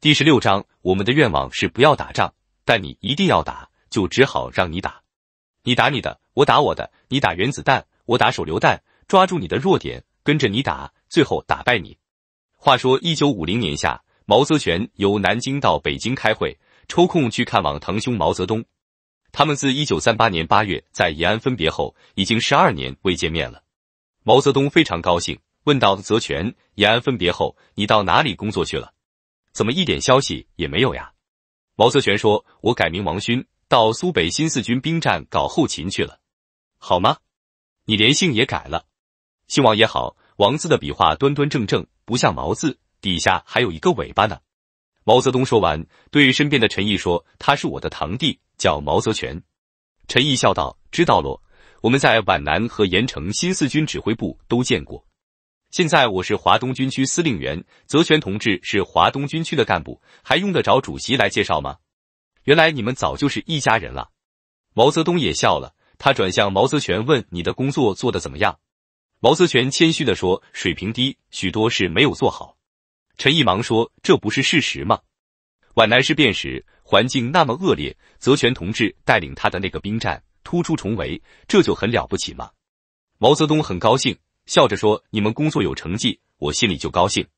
第十六章，我们的愿望是不要打仗，但你一定要打，就只好让你打。你打你的，我打我的。你打原子弹，我打手榴弹，抓住你的弱点，跟着你打，最后打败你。话说，一九五零年夏，毛泽全由南京到北京开会，抽空去看望堂兄毛泽东。他们自一九三八年八月在延安分别后，已经十二年未见面了。毛泽东非常高兴，问道：“泽泉，延安分别后，你到哪里工作去了？”怎么一点消息也没有呀？毛泽权说：“我改名王勋，到苏北新四军兵站搞后勤去了，好吗？你连姓也改了，姓王也好，王字的笔画端端正正，不像毛字，底下还有一个尾巴呢。”毛泽东说完，对身边的陈毅说：“他是我的堂弟，叫毛泽权。”陈毅笑道：“知道喽，我们在皖南和盐城新四军指挥部都见过。”现在我是华东军区司令员，泽泉同志是华东军区的干部，还用得着主席来介绍吗？原来你们早就是一家人了。毛泽东也笑了，他转向毛泽全问：“你的工作做得怎么样？”毛泽全谦虚的说：“水平低，许多事没有做好。”陈毅忙说：“这不是事实吗？皖南事变时，环境那么恶劣，泽泉同志带领他的那个兵站突出重围，这就很了不起吗？”毛泽东很高兴。笑着说：“你们工作有成绩，我心里就高兴。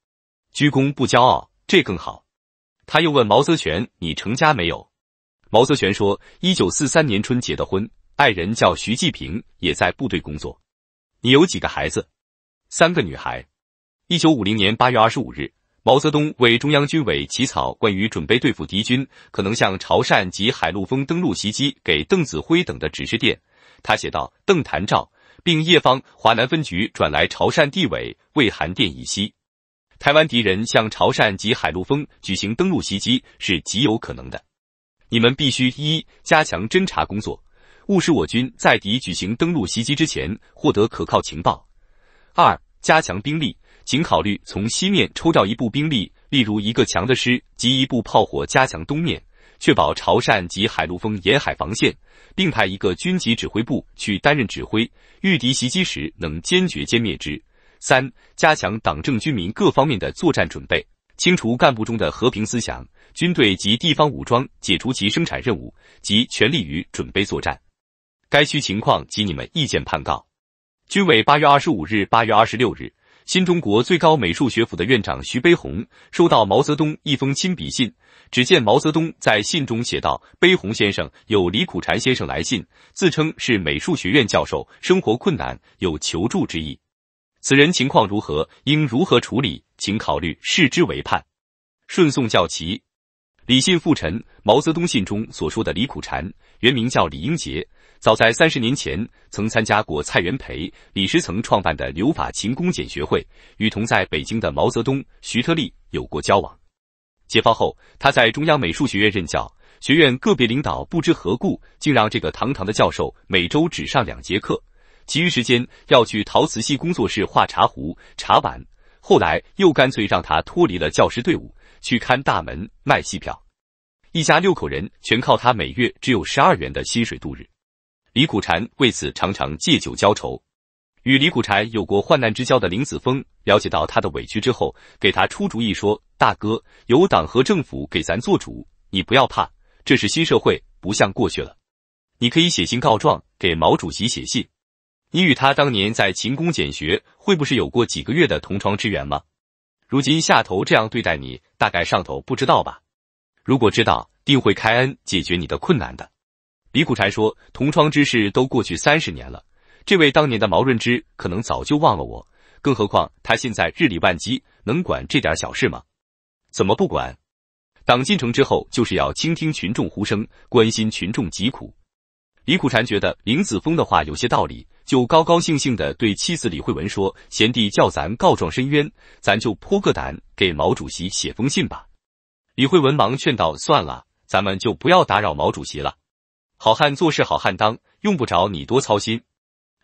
鞠躬不骄傲，这更好。”他又问毛泽全：“你成家没有？”毛泽全说：“一九四三年春结的婚，爱人叫徐继平，也在部队工作。你有几个孩子？三个女孩。”一九五零年八月二十五日，毛泽东为中央军委起草关于准备对付敌军可能向潮汕及海陆丰登陆袭击给邓子恢等的指示电，他写道：“邓谭照。”并夜方华南分局转来潮汕地委魏函电以西，台湾敌人向潮汕及海陆丰举行登陆袭击是极有可能的。你们必须一加强侦查工作，务使我军在敌举行登陆袭击之前获得可靠情报；二加强兵力，请考虑从西面抽调一部兵力，例如一个强的师及一部炮火，加强东面，确保潮汕及海陆丰沿海防线。并派一个军级指挥部去担任指挥，遇敌袭击时能坚决歼灭之。三、加强党政军民各方面的作战准备，清除干部中的和平思想，军队及地方武装解除其生产任务，及全力于准备作战。该区情况及你们意见，判告。军委八月二十五日、八月二十六日。新中国最高美术学府的院长徐悲鸿收到毛泽东一封亲笔信，只见毛泽东在信中写道：“悲鸿先生，有李苦禅先生来信，自称是美术学院教授，生活困难，有求助之意。此人情况如何，应如何处理，请考虑视之为判。”顺送教旗，李信复陈，毛泽东信中所说的李苦禅，原名叫李英杰。早在三十年前，曾参加过蔡元培、李石曾创办的留法勤工俭学会，与同在北京的毛泽东、徐特立有过交往。解放后，他在中央美术学院任教，学院个别领导不知何故，竟让这个堂堂的教授每周只上两节课，其余时间要去陶瓷系工作室画茶壶、茶碗。后来又干脆让他脱离了教师队伍，去看大门、卖戏票。一家六口人全靠他每月只有十二元的薪水度日。李苦禅为此常常借酒浇愁。与李苦禅有过患难之交的林子峰了解到他的委屈之后，给他出主意说：“大哥，由党和政府给咱做主，你不要怕。这是新社会，不像过去了。你可以写信告状，给毛主席写信。你与他当年在勤工俭学会不是有过几个月的同窗之缘吗？如今下头这样对待你，大概上头不知道吧？如果知道，定会开恩解决你的困难的。”李苦禅说：“同窗之事都过去三十年了，这位当年的毛润之可能早就忘了我。更何况他现在日理万机，能管这点小事吗？怎么不管？党进城之后，就是要倾听群众呼声，关心群众疾苦。”李苦禅觉得林子峰的话有些道理，就高高兴兴地对妻子李慧文说：“贤弟叫咱告状申冤，咱就泼个胆给毛主席写封信吧。”李慧文忙劝道：“算了，咱们就不要打扰毛主席了。”好汉做事好汉当，用不着你多操心。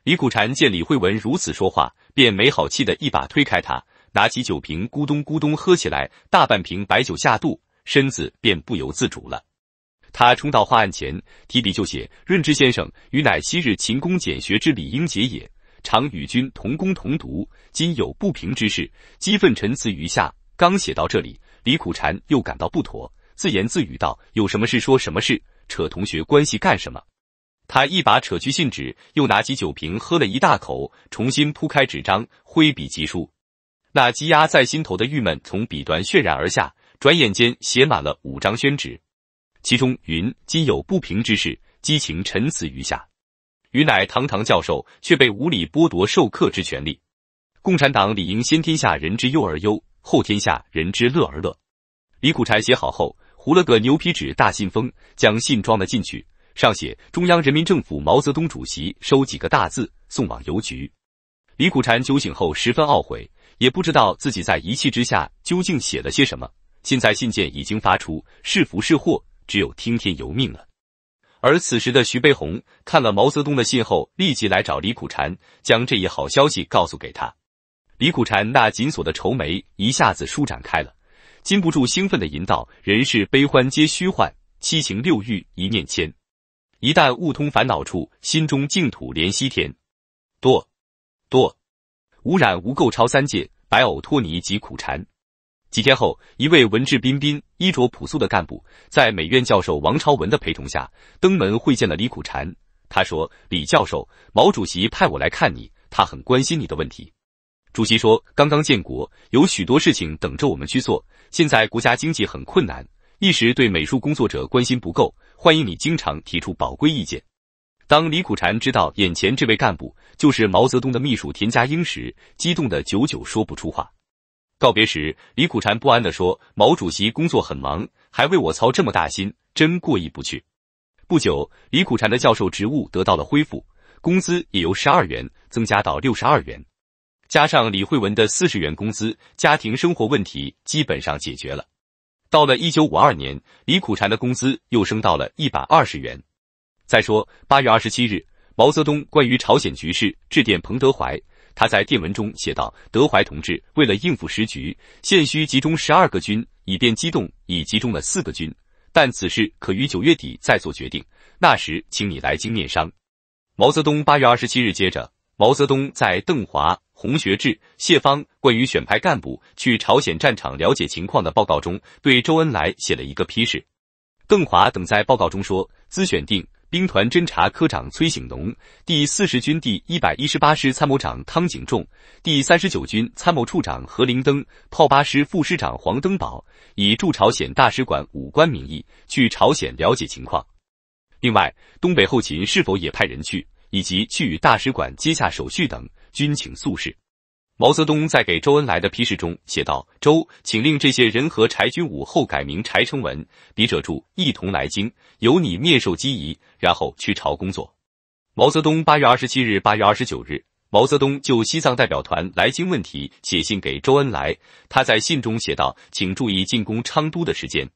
李苦禅见李慧文如此说话，便没好气的一把推开他，拿起酒瓶咕咚咕咚喝起来。大半瓶白酒下肚，身子便不由自主了。他冲到画案前，提笔就写：“润之先生，与乃昔日勤工俭学之李英杰也，常与君同工同读。今有不平之事，激愤陈词于下。”刚写到这里，李苦禅又感到不妥，自言自语道：“有什么事说什么事。”扯同学关系干什么？他一把扯去信纸，又拿起酒瓶喝了一大口，重新铺开纸张，挥笔疾书。那积压在心头的郁闷从笔端渲然而下，转眼间写满了五张宣纸。其中云今有不平之事，激情陈词于下。云乃堂堂教授，却被无理剥夺授课之权利。共产党理应先天下人之忧而忧，后天下人之乐而乐。李苦禅写好后。糊了个牛皮纸大信封，将信装了进去，上写“中央人民政府毛泽东主席收”几个大字，送往邮局。李苦禅酒醒后十分懊悔，也不知道自己在一气之下究竟写了些什么。现在信件已经发出，是福是祸，只有听天由命了。而此时的徐悲鸿看了毛泽东的信后，立即来找李苦禅，将这一好消息告诉给他。李苦禅那紧锁的愁眉一下子舒展开了。禁不住兴奋的引导：“人世悲欢皆虚幻，七情六欲一念牵。一旦悟通烦恼处，心中净土连西天。堕堕，无染无垢超三界，白藕脱泥即苦禅。”几天后，一位文质彬彬、衣着朴素的干部，在美院教授王朝文的陪同下，登门会见了李苦禅。他说：“李教授，毛主席派我来看你，他很关心你的问题。主席说，刚刚建国，有许多事情等着我们去做。”现在国家经济很困难，一时对美术工作者关心不够。欢迎你经常提出宝贵意见。当李苦禅知道眼前这位干部就是毛泽东的秘书田家英时，激动的久久说不出话。告别时，李苦禅不安地说：“毛主席工作很忙，还为我操这么大心，真过意不去。”不久，李苦禅的教授职务得到了恢复，工资也由十二元增加到六十二元。加上李慧文的四十元工资，家庭生活问题基本上解决了。到了一九五二年，李苦禅的工资又升到了一百二十元。再说，八月二十七日，毛泽东关于朝鲜局势致电彭德怀，他在电文中写道：“德怀同志，为了应付时局，现需集中十二个军以便机动，已集中了四个军，但此事可于九月底再做决定，那时请你来京面商。”毛泽东八月二十七日接着，毛泽东在邓华。洪学智、谢方关于选派干部去朝鲜战场了解情况的报告中，对周恩来写了一个批示。邓华等在报告中说，资选定兵团侦察科长崔醒农、第四十军第一百一十八师参谋长汤景仲、第三十九军参谋处长何灵登、炮八师副师长黄登宝，以驻朝鲜大使馆武官名义去朝鲜了解情况。另外，东北后勤是否也派人去，以及去与大使馆接下手续等。军情速事。毛泽东在给周恩来的批示中写道：“周，请令这些人和柴君武后改名柴成文，笔者注一同来京，由你面授机宜，然后去朝工作。”毛泽东八月二十七日、八月二十九日，毛泽东就西藏代表团来京问题写信给周恩来，他在信中写道：“请注意进攻昌都的时间。”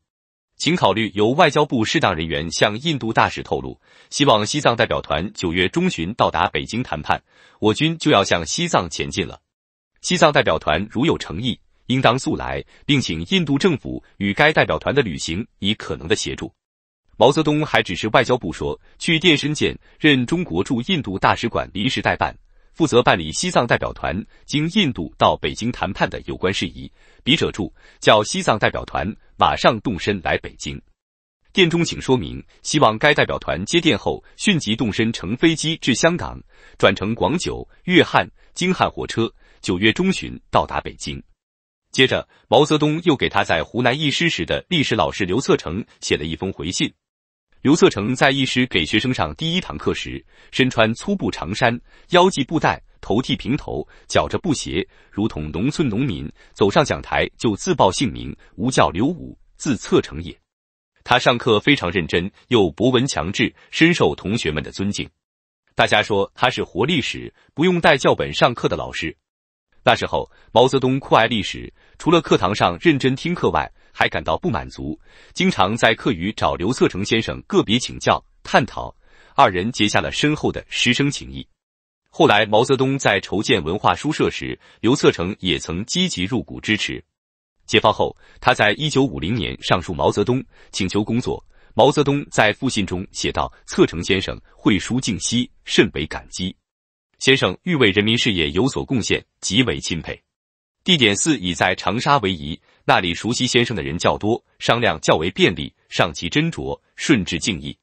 请考虑由外交部适当人员向印度大使透露，希望西藏代表团九月中旬到达北京谈判，我军就要向西藏前进了。西藏代表团如有诚意，应当速来，并请印度政府与该代表团的旅行以可能的协助。毛泽东还指示外交部说，去电申建任中国驻印度大使馆临时代办。负责办理西藏代表团经印度到北京谈判的有关事宜。笔者注：叫西藏代表团马上动身来北京。电中请说明，希望该代表团接电后迅即动身，乘飞机至香港，转乘广九粤汉京汉火车，九月中旬到达北京。接着，毛泽东又给他在湖南一师时的历史老师刘策成写了一封回信。刘策成在一时给学生上第一堂课时，身穿粗布长衫，腰系布带，头剃平头，脚着布鞋，如同农村农民。走上讲台就自报姓名，吾叫刘武，字策成也。他上课非常认真，又博闻强志，深受同学们的尊敬。大家说他是活历史，不用带教本上课的老师。那时候毛泽东酷爱历史，除了课堂上认真听课外，还感到不满足，经常在课余找刘策成先生个别请教探讨，二人结下了深厚的师生情谊。后来毛泽东在筹建文化书社时，刘策成也曾积极入股支持。解放后，他在一九五零年上书毛泽东请求工作，毛泽东在复信中写道：“策成先生会书静息，甚为感激。先生欲为人民事业有所贡献，极为钦佩。”地点四以在长沙为宜。那里熟悉先生的人较多，商量较为便利，尚其斟酌，顺之敬意。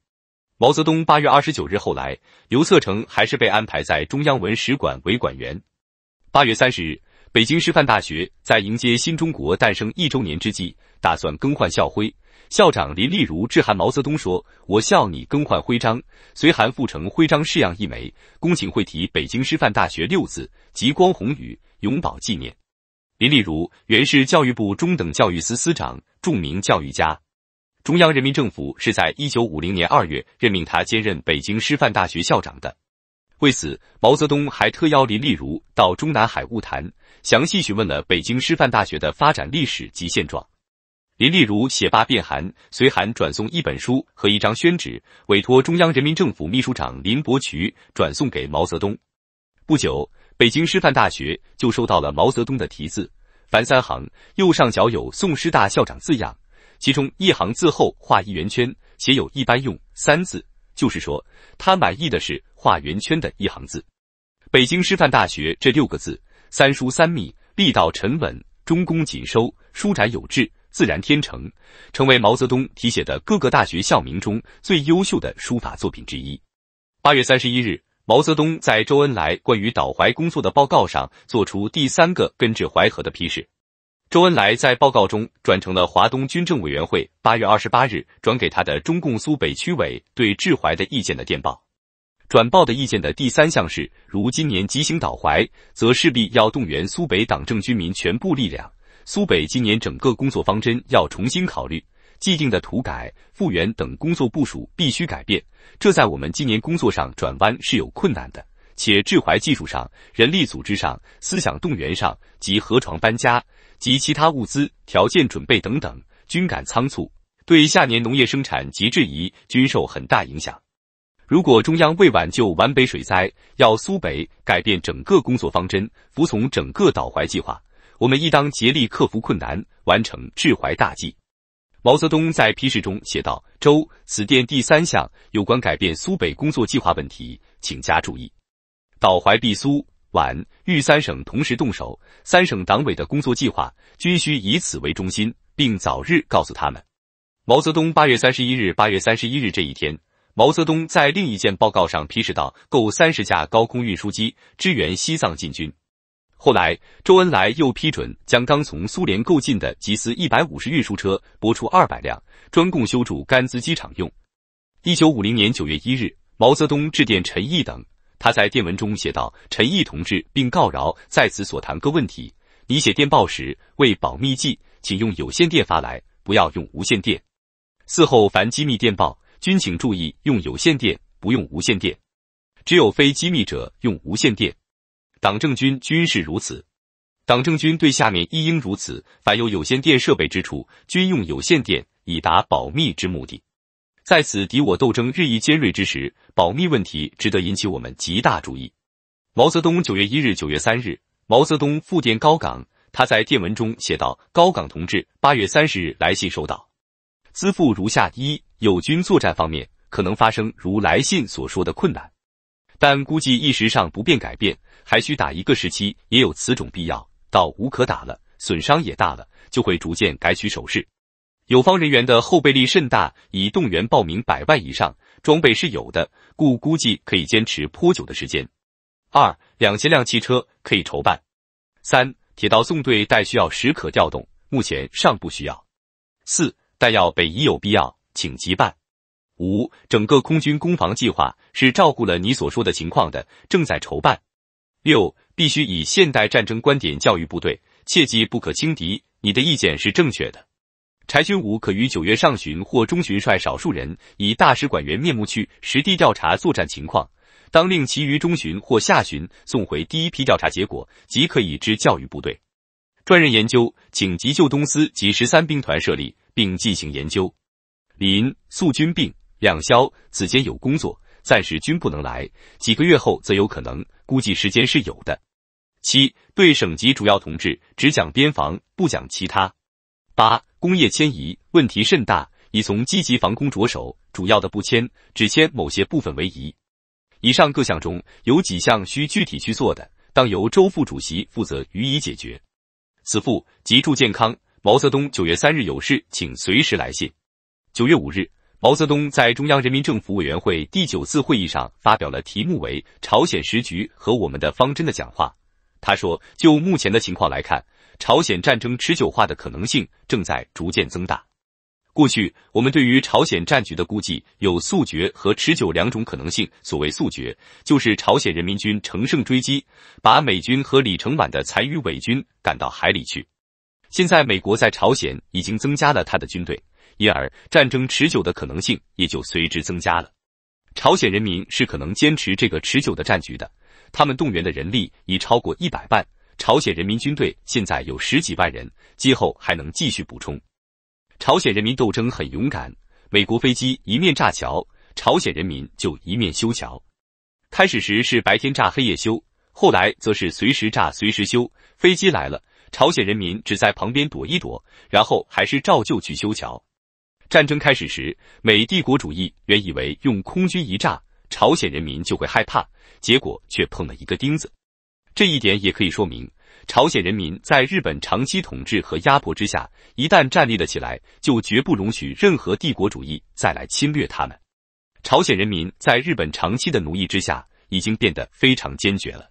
毛泽东八月二十九日后来，刘策成还是被安排在中央文史馆为馆员。八月三十日，北京师范大学在迎接新中国诞生一周年之际，打算更换校徽。校长林立如致函毛泽东说：“我校拟更换徽章，随函附成徽章式样一枚，恭请会题‘北京师范大学’六字，极光宏宇，永葆纪念。”林立如原是教育部中等教育司司长，著名教育家。中央人民政府是在一九五零年二月任命他兼任北京师范大学校长的。为此，毛泽东还特邀林立如到中南海物谈，详细询问了北京师范大学的发展历史及现状。林立如写罢便函，随函转送一本书和一张宣纸，委托中央人民政府秘书长林伯渠转送给毛泽东。不久。北京师范大学就收到了毛泽东的题字，凡三行，右上角有“宋师大校长”字样，其中一行字后画一圆圈，写有一般用三字，就是说他满意的是画圆圈的一行字。北京师范大学这六个字，三疏三密，力道沉稳，中宫紧收，舒展有致，自然天成，成为毛泽东题写的各个大学校名中最优秀的书法作品之一。八月三十一日。毛泽东在周恩来关于倒淮工作的报告上做出第三个根治淮河的批示。周恩来在报告中转成了华东军政委员会八月二十八日转给他的中共苏北区委对治淮的意见的电报。转报的意见的第三项是：如今年急行倒淮，则势必要动员苏北党政军民全部力量。苏北今年整个工作方针要重新考虑。既定的土改、复原等工作部署必须改变，这在我们今年工作上转弯是有困难的，且治淮技术上、人力组织上、思想动员上及河床搬家及其他物资条件准备等等均感仓促，对下年农业生产及质疑均受很大影响。如果中央为挽救皖北水灾，要苏北改变整个工作方针，服从整个导淮计划，我们亦当竭力克服困难，完成治淮大计。毛泽东在批示中写道：“周，此电第三项有关改变苏北工作计划问题，请加注意。倒淮、必苏、皖、豫三省同时动手，三省党委的工作计划均需以此为中心，并早日告诉他们。”毛泽东八月三十一日，八月三十一日这一天，毛泽东在另一件报告上批示道：“购三十架高空运输机，支援西藏进军。”后来，周恩来又批准将刚从苏联购进的吉斯一百五十运输车拨出二百辆，专供修筑甘孜机场用。一九五零年九月一日，毛泽东致电陈毅等，他在电文中写道：“陈毅同志，并告饶在此所谈各问题，你写电报时为保密计，请用有线电发来，不要用无线电。嗣后凡机密电报均请注意用有线电，不用无线电，只有非机密者用无线电。”党政军均是如此，党政军对下面亦应如此。凡有有线电设备之处，均用有线电，以达保密之目的。在此敌我斗争日益尖锐之时，保密问题值得引起我们极大注意。毛泽东九月一日、九月三日，毛泽东复电高岗，他在电文中写道：“高岗同志，八月三十日来信收到，兹复如下：一、友军作战方面可能发生如来信所说的困难，但估计一时上不便改变。”还需打一个时期，也有此种必要。到无可打了，损伤也大了，就会逐渐改取守势。友方人员的后备力甚大，已动员报名百万以上，装备是有的，故估计可以坚持颇久的时间。二两千辆汽车可以筹办。三铁道纵队待需要时可调动，目前尚不需要。四弹药北已有必要，请急办。五整个空军攻防计划是照顾了你所说的情况的，正在筹办。六必须以现代战争观点教育部队，切记不可轻敌。你的意见是正确的。柴军武可于九月上旬或中旬率少数人以大使馆员面目去实地调查作战情况，当令其余中旬或下旬送回第一批调查结果，即可以知教育部队。专人研究，请急救东司及十三兵团设立并进行研究。林素军病两消，此间有工作，暂时均不能来。几个月后则有可能。估计时间是有的。七，对省级主要同志只讲边防，不讲其他。八，工业迁移问题甚大，已从积极防空着手，主要的不迁，只迁某些部分为宜。以上各项中有几项需具体去做的，当由周副主席负责予以解决。此复，即祝健康。毛泽东九月三日有事，请随时来信。九月五日。毛泽东在中央人民政府委员会第九次会议上发表了题目为《朝鲜时局和我们的方针》的讲话。他说：“就目前的情况来看，朝鲜战争持久化的可能性正在逐渐增大。过去我们对于朝鲜战局的估计有速决和持久两种可能性。所谓速决，就是朝鲜人民军乘胜追击，把美军和李承晚的残余伪军赶到海里去。现在美国在朝鲜已经增加了他的军队。”因而，战争持久的可能性也就随之增加了。朝鲜人民是可能坚持这个持久的战局的。他们动员的人力已超过一百万，朝鲜人民军队现在有十几万人，今后还能继续补充。朝鲜人民斗争很勇敢。美国飞机一面炸桥，朝鲜人民就一面修桥。开始时是白天炸，黑夜修；后来则是随时炸，随时修。飞机来了，朝鲜人民只在旁边躲一躲，然后还是照旧去修桥。战争开始时，美帝国主义原以为用空军一炸，朝鲜人民就会害怕，结果却碰了一个钉子。这一点也可以说明，朝鲜人民在日本长期统治和压迫之下，一旦站立了起来，就绝不容许任何帝国主义再来侵略他们。朝鲜人民在日本长期的奴役之下，已经变得非常坚决了。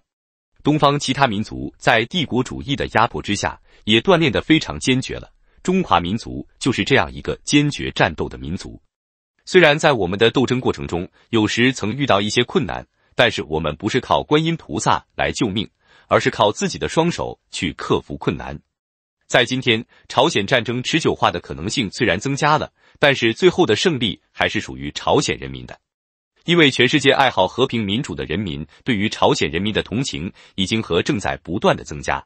东方其他民族在帝国主义的压迫之下，也锻炼的非常坚决了。中华民族就是这样一个坚决战斗的民族。虽然在我们的斗争过程中，有时曾遇到一些困难，但是我们不是靠观音菩萨来救命，而是靠自己的双手去克服困难。在今天，朝鲜战争持久化的可能性虽然增加了，但是最后的胜利还是属于朝鲜人民的，因为全世界爱好和平民主的人民对于朝鲜人民的同情已经和正在不断的增加。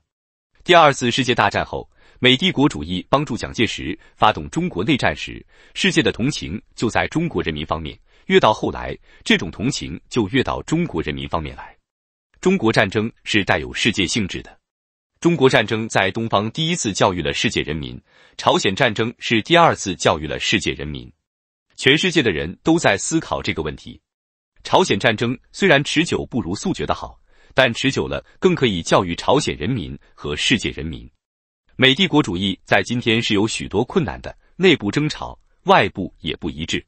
第二次世界大战后。美帝国主义帮助蒋介石发动中国内战时，世界的同情就在中国人民方面；越到后来，这种同情就越到中国人民方面来。中国战争是带有世界性质的，中国战争在东方第一次教育了世界人民，朝鲜战争是第二次教育了世界人民。全世界的人都在思考这个问题。朝鲜战争虽然持久不如速决的好，但持久了更可以教育朝鲜人民和世界人民。美帝国主义在今天是有许多困难的，内部争吵，外部也不一致。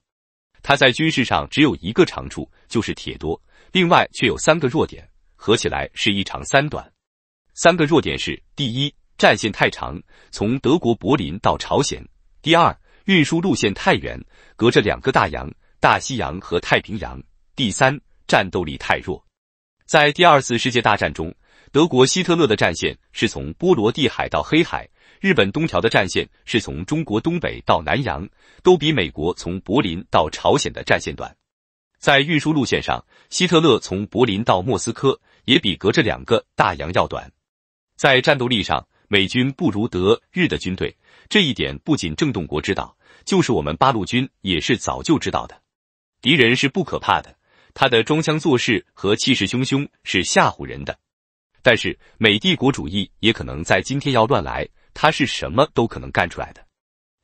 它在军事上只有一个长处，就是铁多，另外却有三个弱点，合起来是一长三短。三个弱点是：第一，战线太长，从德国柏林到朝鲜；第二，运输路线太远，隔着两个大洋，大西洋和太平洋；第三，战斗力太弱。在第二次世界大战中。德国希特勒的战线是从波罗的海到黑海，日本东条的战线是从中国东北到南洋，都比美国从柏林到朝鲜的战线短。在运输路线上，希特勒从柏林到莫斯科也比隔着两个大洋要短。在战斗力上，美军不如德日的军队，这一点不仅郑洞国知道，就是我们八路军也是早就知道的。敌人是不可怕的，他的装腔作势和气势汹汹是吓唬人的。但是美帝国主义也可能在今天要乱来，他是什么都可能干出来的。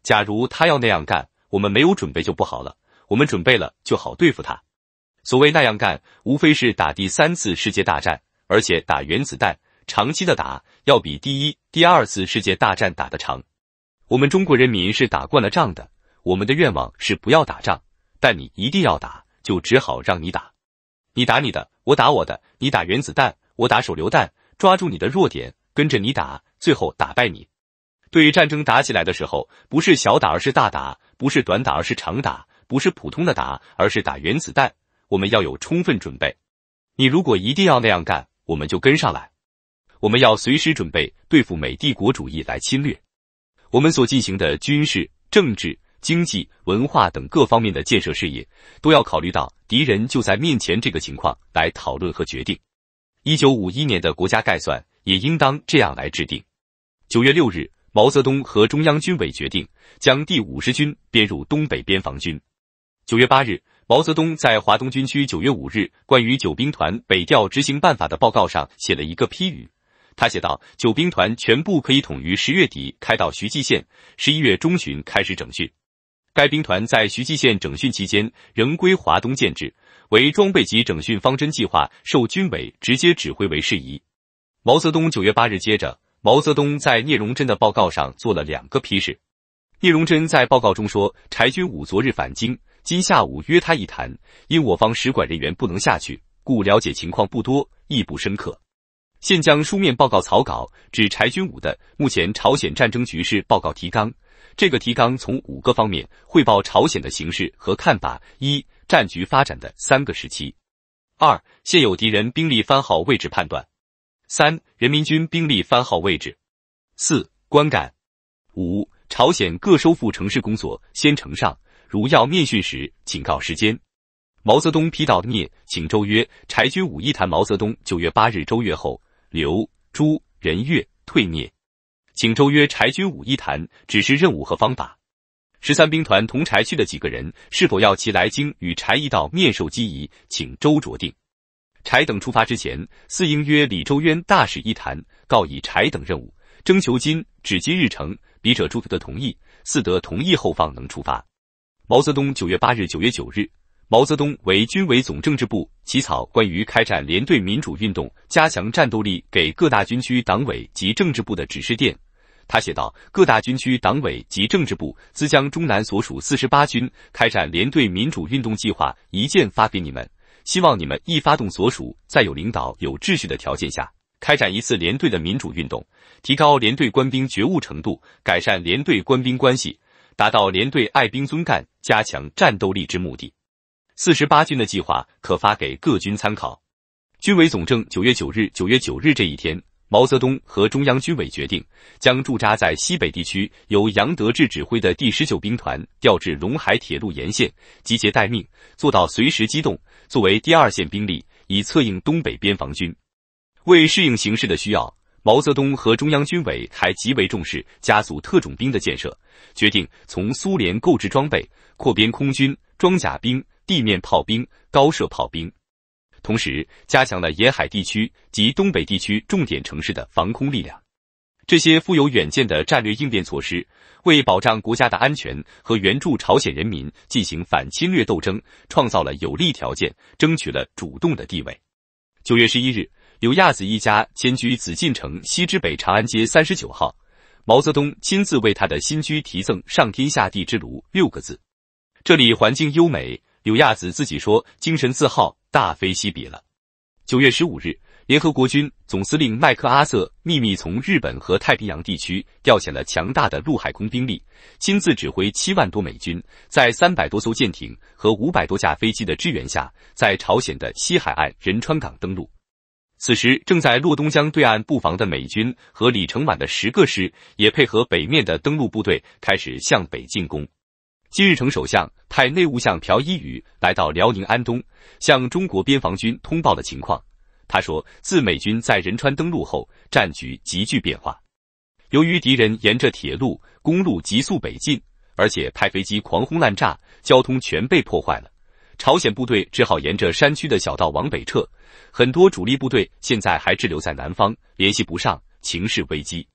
假如他要那样干，我们没有准备就不好了。我们准备了就好对付他。所谓那样干，无非是打第三次世界大战，而且打原子弹，长期的打，要比第一、第二次世界大战打得长。我们中国人民是打惯了仗的，我们的愿望是不要打仗，但你一定要打，就只好让你打。你打你的，我打我的，你打原子弹。我打手榴弹，抓住你的弱点，跟着你打，最后打败你。对于战争打起来的时候，不是小打而是大打，不是短打而是长打，不是普通的打而是打原子弹。我们要有充分准备。你如果一定要那样干，我们就跟上来。我们要随时准备对付美帝国主义来侵略。我们所进行的军事、政治、经济、文化等各方面的建设事业，都要考虑到敌人就在面前这个情况来讨论和决定。一九五一年的国家概算也应当这样来制定。九月六日，毛泽东和中央军委决定将第五十军编入东北边防军。九月八日，毛泽东在华东军区九月五日关于九兵团北调执行办法的报告上写了一个批语，他写道：“九兵团全部可以统于十月底开到徐济县，十一月中旬开始整训。该兵团在徐济县整训期间，仍归华东建制。”为装备及整训方针计划受军委直接指挥为事宜。毛泽东九月八日接着毛泽东在聂荣臻的报告上做了两个批示。聂荣臻在报告中说，柴军武昨日返京，今下午约他一谈，因我方使馆人员不能下去，故了解情况不多，亦不深刻。现将书面报告草稿指柴军武的目前朝鲜战争局势报告提纲。这个提纲从五个方面汇报朝鲜的形势和看法：一、战局发展的三个时期；二、现有敌人兵力番号位置判断；三、人民军兵力番号位置；四、观感；五、朝鲜各收复城市工作先呈上，如要面训时，警告时间。毛泽东批到聂，请周约柴军武一谈。毛泽东九月八日周月后，刘朱任月退聂。请周约柴军武一谈指示任务和方法。十三兵团同柴去的几个人是否要其来京与柴一道面授机宜，请周酌定。柴等出发之前，四营约李周渊大使一谈，告以柴等任务，征求金指今日成笔者诸德的同意。四得同意后方能出发。毛泽东九月八日、九月九日，毛泽东为军委总政治部起草关于开展连队民主运动、加强战斗力给各大军区党委及政治部的指示电。他写道：“各大军区党委及政治部，兹将中南所属四十八军开展连队民主运动计划一件发给你们，希望你们一发动所属，在有领导、有秩序的条件下，开展一次连队的民主运动，提高连队官兵觉悟程度，改善连队官兵关系，达到连队爱兵尊干，加强战斗力之目的。四十八军的计划可发给各军参考。军委总政九月九日，九月九日这一天。”毛泽东和中央军委决定，将驻扎在西北地区由杨德志指挥的第十九兵团调至陇海铁路沿线集结待命，做到随时机动，作为第二线兵力，以策应东北边防军。为适应形势的需要，毛泽东和中央军委还极为重视加速特种兵的建设，决定从苏联购置装备，扩编空军、装甲兵、地面炮兵、高射炮兵。同时，加强了沿海地区及东北地区重点城市的防空力量。这些富有远见的战略应变措施，为保障国家的安全和援助朝鲜人民进行反侵略斗争，创造了有利条件，争取了主动的地位。九月十一日，刘亚子一家迁居紫禁城西之北长安街三十九号，毛泽东亲自为他的新居题赠“上天下地之炉”六个字。这里环境优美。柳亚子自己说：“精神自耗，大非昔比了。”九月十五日，联合国军总司令麦克阿瑟秘密从日本和太平洋地区调遣了强大的陆海空兵力，亲自指挥七万多美军，在三百多艘舰艇和五百多架飞机的支援下，在朝鲜的西海岸仁川港登陆。此时，正在洛东江对岸布防的美军和李承晚的十个师，也配合北面的登陆部队开始向北进攻。金日成首相派内务相朴一禹来到辽宁安东，向中国边防军通报了情况。他说，自美军在仁川登陆后，战局急剧变化。由于敌人沿着铁路、公路急速北进，而且派飞机狂轰滥炸，交通全被破坏了。朝鲜部队只好沿着山区的小道往北撤。很多主力部队现在还滞留在南方，联系不上，情势危机。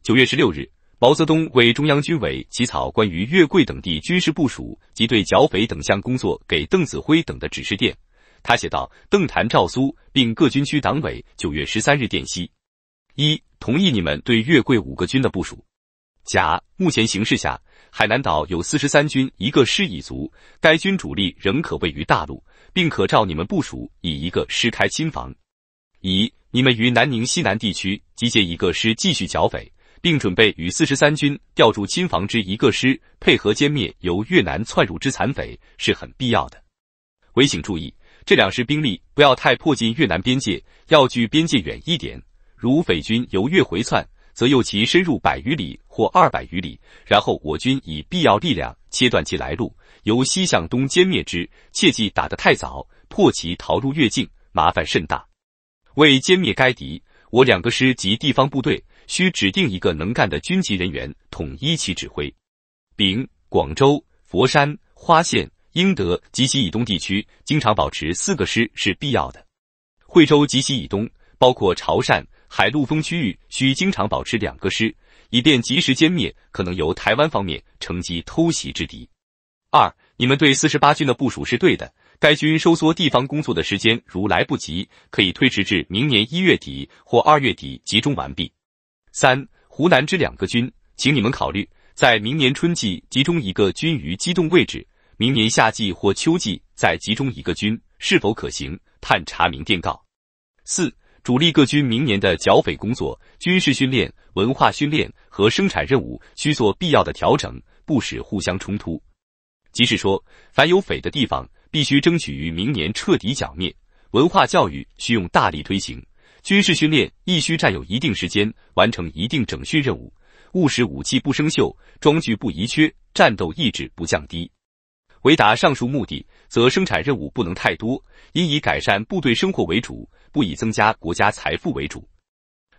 九月十六日。毛泽东为中央军委起草关于粤桂等地军事部署及对剿匪等项工作给邓子恢等的指示电，他写道：“邓谭赵苏并各军区党委，九月十三日电悉。一、同意你们对粤桂五个军的部署。甲：目前形势下，海南岛有四十三军一个师一卒，该军主力仍可位于大陆，并可照你们部署，以一个师开新防。乙：你们于南宁西南地区集结一个师，继续剿匪。”并准备与四十三军调驻亲防之一个师配合歼灭由越南窜入之残匪是很必要的。唯请注意，这两师兵力不要太迫近越南边界，要距边界远一点。如匪军由越回窜，则诱其深入百余里或二百余里，然后我军以必要力量切断其来路，由西向东歼灭之。切忌打得太早，迫其逃入越境，麻烦甚大。为歼灭该敌，我两个师及地方部队。需指定一个能干的军级人员统一其指挥。丙，广州、佛山、花县、英德及其以东地区经常保持四个师是必要的。惠州及其以东，包括潮汕海陆丰区域，需经常保持两个师，以便及时歼灭可能由台湾方面乘机偷袭之敌。二，你们对四十八军的部署是对的。该军收缩地方工作的时间如来不及，可以推迟至明年一月底或二月底集中完毕。三、湖南之两个军，请你们考虑，在明年春季集中一个军于机动位置，明年夏季或秋季再集中一个军，是否可行？探查明电告。四、主力各军明年的剿匪工作、军事训练、文化训练和生产任务，需做必要的调整，不使互相冲突。即是说，凡有匪的地方，必须争取于明年彻底剿灭。文化教育需用大力推行。军事训练亦需占有一定时间，完成一定整训任务，务使武器不生锈，装具不遗缺，战斗意志不降低。为达上述目的，则生产任务不能太多，应以改善部队生活为主，不以增加国家财富为主。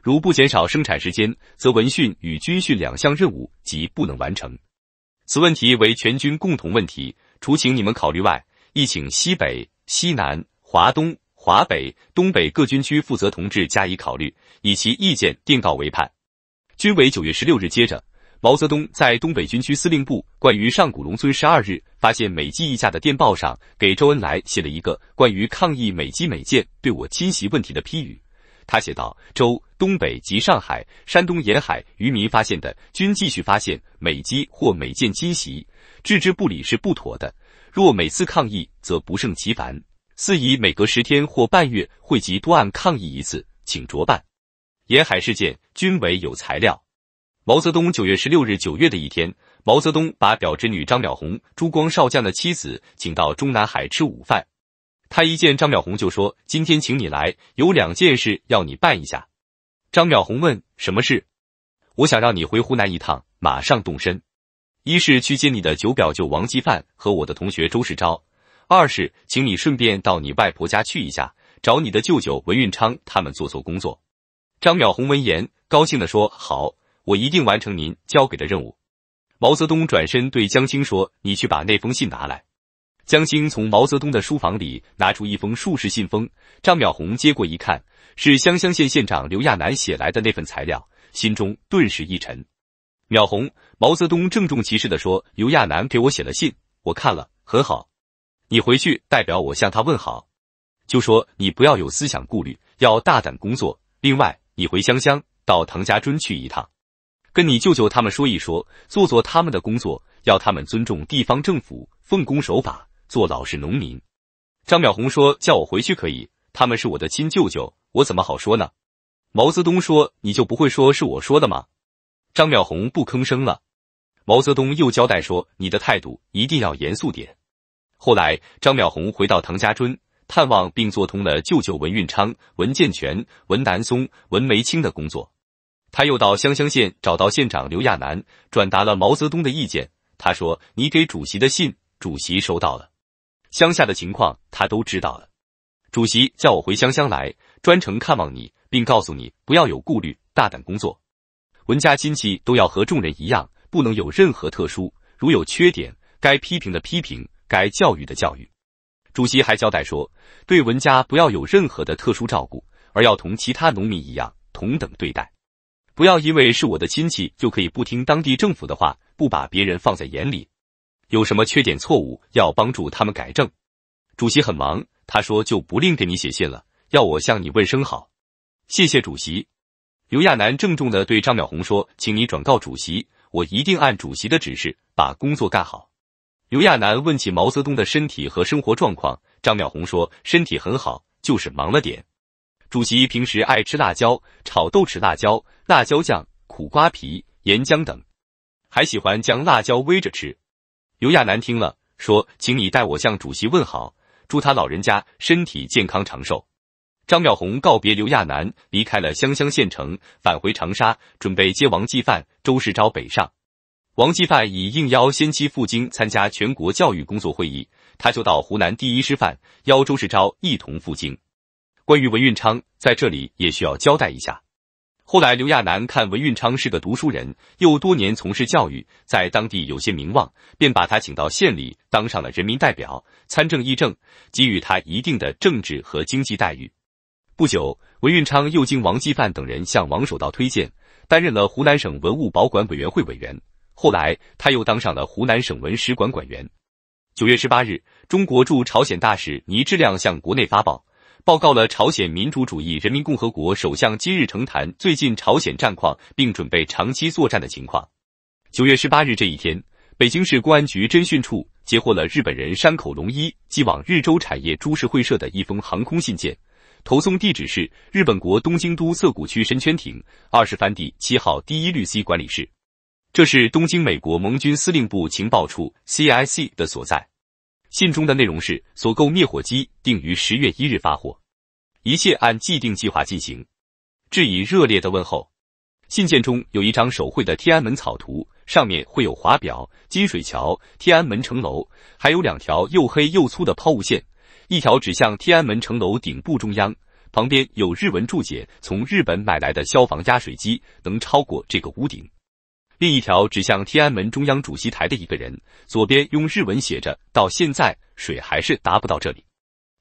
如不减少生产时间，则文训与军训两项任务即不能完成。此问题为全军共同问题，除请你们考虑外，亦请西北、西南、华东。华北、东北各军区负责同志加以考虑，以其意见电告为盼。军委九月十六日接着，毛泽东在东北军区司令部关于上古龙村十二日发现美机一架的电报上，给周恩来写了一个关于抗议美机美舰对我侵袭问题的批语。他写道：周，东北及上海、山东沿海渔民发现的，均继续发现美机或美舰侵袭，置之不理是不妥的。若每次抗议，则不胜其烦。四以每隔十天或半月汇集多案抗议一次，请着办。沿海事件均为有材料。毛泽东九月十六日九月的一天，毛泽东把表侄女张淼红，朱光少将的妻子，请到中南海吃午饭。他一见张淼红就说：“今天请你来，有两件事要你办一下。”张淼红问：“什么事？”“我想让你回湖南一趟，马上动身。一是去接你的九表舅王继范和我的同学周世钊。”二是，请你顺便到你外婆家去一下，找你的舅舅文运昌他们做做工作。张淼红闻言，高兴的说：“好，我一定完成您交给的任务。”毛泽东转身对江青说：“你去把那封信拿来。”江青从毛泽东的书房里拿出一封竖式信封，张淼红接过一看，是湘乡县县长刘亚楠写来的那份材料，心中顿时一沉。淼红，毛泽东郑重其事的说：“刘亚楠给我写了信，我看了，很好。”你回去代表我向他问好，就说你不要有思想顾虑，要大胆工作。另外，你回湘乡到唐家墩去一趟，跟你舅舅他们说一说，做做他们的工作，要他们尊重地方政府，奉公守法，做老实农民。张淼红说：“叫我回去可以，他们是我的亲舅舅，我怎么好说呢？”毛泽东说：“你就不会说是我说的吗？”张淼红不吭声了。毛泽东又交代说：“你的态度一定要严肃点。”后来，张淼红回到唐家村探望，并做通了舅舅文运昌、文建全、文南松、文梅清的工作。他又到湘乡县找到县长刘亚南，转达了毛泽东的意见。他说：“你给主席的信，主席收到了，乡下的情况他都知道了。主席叫我回湘乡来，专程看望你，并告诉你不要有顾虑，大胆工作。文家亲戚都要和众人一样，不能有任何特殊。如有缺点，该批评的批评。”该教育的教育，主席还交代说，对文家不要有任何的特殊照顾，而要同其他农民一样同等对待，不要因为是我的亲戚就可以不听当地政府的话，不把别人放在眼里。有什么缺点错误，要帮助他们改正。主席很忙，他说就不另给你写信了，要我向你问声好，谢谢主席。刘亚楠郑重的对张淼红说，请你转告主席，我一定按主席的指示把工作干好。刘亚楠问起毛泽东的身体和生活状况，张妙红说：“身体很好，就是忙了点。主席平时爱吃辣椒，炒豆豉、辣椒、辣椒酱、苦瓜皮、盐浆等，还喜欢将辣椒煨着吃。”刘亚楠听了说：“请你代我向主席问好，祝他老人家身体健康长寿。”张妙红告别刘亚楠，离开了湘乡县城，返回长沙，准备接王继范、周世钊北上。王继范已应邀先期赴京参加全国教育工作会议，他就到湖南第一师范邀周世钊一同赴京。关于文运昌，在这里也需要交代一下。后来刘亚男看文运昌是个读书人，又多年从事教育，在当地有些名望，便把他请到县里当上了人民代表、参政议政，给予他一定的政治和经济待遇。不久，文运昌又经王继范等人向王守道推荐，担任了湖南省文物保管委员会委员。后来，他又当上了湖南省文史馆馆员。九月十八日，中国驻朝鲜大使倪志亮向国内发报，报告了朝鲜民主主义人民共和国首相今日呈谈最近朝鲜战况，并准备长期作战的情况。九月十八日这一天，北京市公安局侦讯处截获了日本人山口隆一寄往日州产业株式会社的一封航空信件，投送地址是日本国东京都涩谷区神泉町二十番地七号第一律 C 管理室。这是东京美国盟军司令部情报处 C.I.C. 的所在。信中的内容是：所购灭火机定于十月一日发货，一切按既定计划进行。致以热烈的问候。信件中有一张手绘的天安门草图，上面绘有华表、金水桥、天安门城楼，还有两条又黑又粗的抛物线，一条指向天安门城楼顶部中央，旁边有日文注解：从日本买来的消防压水机能超过这个屋顶。另一条指向天安门中央主席台的一个人，左边用日文写着：“到现在水还是达不到这里。”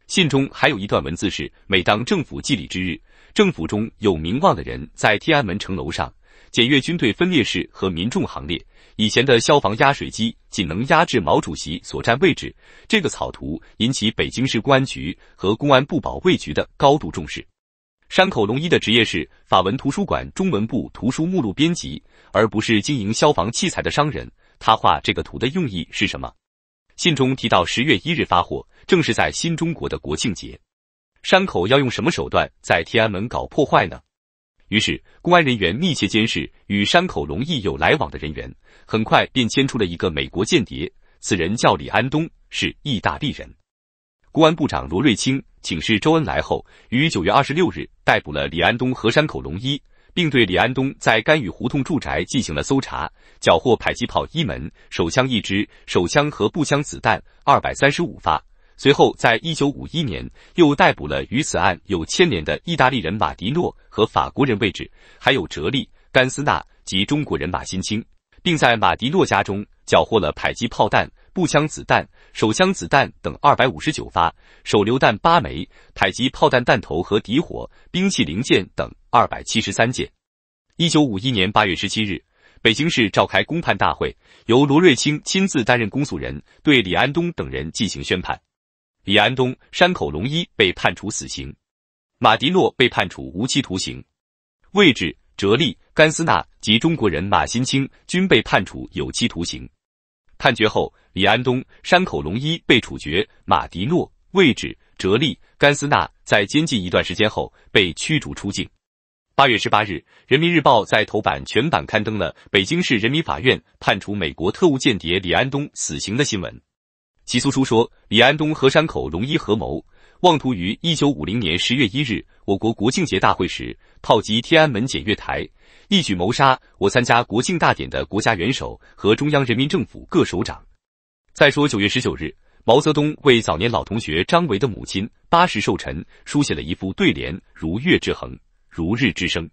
信中还有一段文字是：“每当政府祭礼之日，政府中有名望的人在天安门城楼上检阅军队分列式和民众行列。以前的消防压水机仅能压制毛主席所占位置。”这个草图引起北京市公安局和公安部保卫局的高度重视。山口龙一的职业是法文图书馆中文部图书目录编辑，而不是经营消防器材的商人。他画这个图的用意是什么？信中提到十月一日发货，正是在新中国的国庆节。山口要用什么手段在天安门搞破坏呢？于是，公安人员密切监视与山口龙一有来往的人员，很快便牵出了一个美国间谍，此人叫李安东，是意大利人。公安部长罗瑞卿请示周恩来后，于九月二十六日逮捕了李安东和山口隆一，并对李安东在甘雨胡同住宅进行了搜查，缴获迫击炮一门、手枪一支、手枪和步枪子弹二百三十五发。随后，在一九五一年，又逮捕了与此案有牵连的意大利人马迪诺和法国人位置，还有哲利、甘斯纳及中国人马新清，并在马迪诺家中缴获了迫击炮弹。步枪子弹、手枪子弹等二百五十九发，手榴弹八枚，迫击炮弹弹头和底火、兵器零件等二百七十三件。一九五一年八月十七日，北京市召开公判大会，由罗瑞卿亲自担任公诉人，对李安东等人进行宣判。李安东、山口龙一被判处死刑，马迪诺被判处无期徒刑，位置、哲、利甘斯纳及中国人马新清均被判处有期徒刑。判决后。李安东、山口龙一被处决，马迪诺、位置哲利、甘斯纳在监禁一段时间后被驱逐出境。八月十八日，《人民日报》在头版全版刊登了北京市人民法院判处美国特务间谍李安东死刑的新闻。起诉书说，李安东和山口龙一合谋，妄图于一九五零年十月一日我国国庆节大会时，炮击天安门检阅台，一举谋杀我参加国庆大典的国家元首和中央人民政府各首长。再说九月十九日，毛泽东为早年老同学张维的母亲八十寿辰书写了一副对联：如月之恒，如日之升。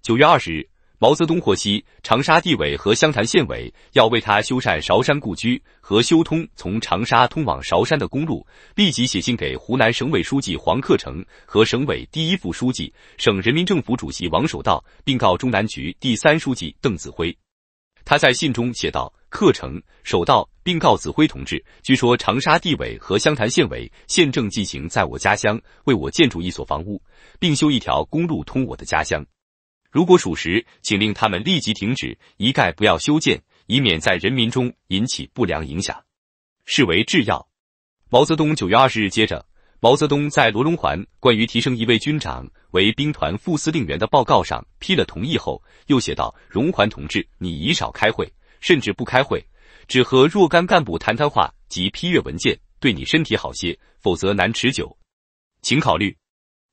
九月二十日，毛泽东获悉长沙地委和湘潭县委要为他修缮韶山故居和修通从长沙通往韶山的公路，立即写信给湖南省委书记黄克诚和省委第一副书记、省人民政府主席王守道，并告中南局第三书记邓子恢。他在信中写道。课程首道，并告子辉同志。据说长沙地委和湘潭县委、县政进行在我家乡，为我建筑一所房屋，并修一条公路通我的家乡。如果属实，请令他们立即停止，一概不要修建，以免在人民中引起不良影响。视为制药。毛泽东九月二十日接着毛泽东在罗荣桓关于提升一位军长为兵团副司令员的报告上批了同意后，又写道：“荣桓同志，你宜少开会。甚至不开会，只和若干干部谈谈话及批阅文件，对你身体好些，否则难持久，请考虑。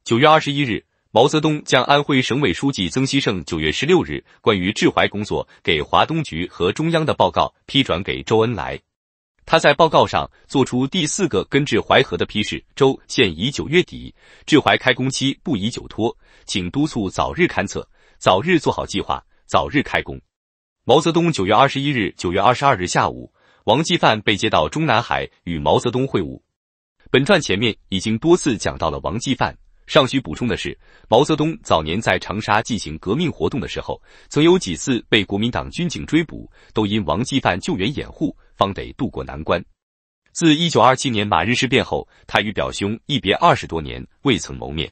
九月二十一日，毛泽东将安徽省委书记曾希圣九月十六日关于治淮工作给华东局和中央的报告批转给周恩来。他在报告上做出第四个根治淮河的批示：周，现已九月底，治淮开工期不宜久拖，请督促早日勘测，早日做好计划，早日开工。毛泽东九月二十一日、九月二十二日下午，王继范被接到中南海与毛泽东会晤。本传前面已经多次讲到了王继范。尚需补充的是，毛泽东早年在长沙进行革命活动的时候，曾有几次被国民党军警追捕，都因王继范救援掩护，方得渡过难关。自一九二七年马日事变后，他与表兄一别二十多年，未曾谋面。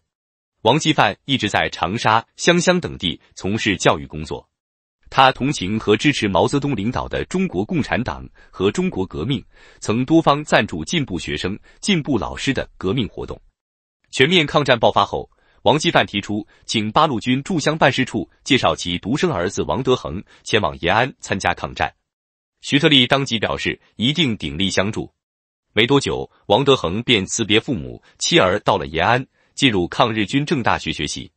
王继范一直在长沙、湘乡等地从事教育工作。他同情和支持毛泽东领导的中国共产党和中国革命，曾多方赞助进步学生、进步老师的革命活动。全面抗战爆发后，王继范提出请八路军驻湘办事处介绍其独生儿子王德恒前往延安参加抗战。徐特立当即表示一定鼎力相助。没多久，王德恒便辞别父母、妻儿，到了延安，进入抗日军政大学学习。